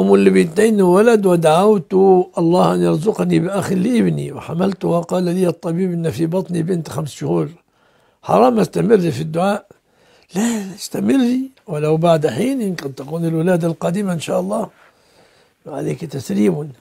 أم اللبنتين ولد ودعوت الله أن يرزقني بأخ لابني وحملت وقال لي الطبيب إن في بطني بنت خمس شهور حرام استمري في الدعاء لا استمري ولو بعد حين قد تكون الولادة القادمة إن شاء الله عليك تسليم